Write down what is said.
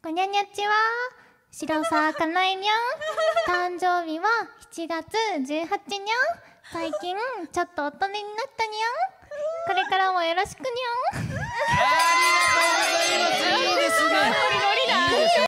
こにゃにゃちは白沢かなえにゃん誕生日は7月18にゃん最近ちょっと大人になったにゃんこれからもよろしくにゃん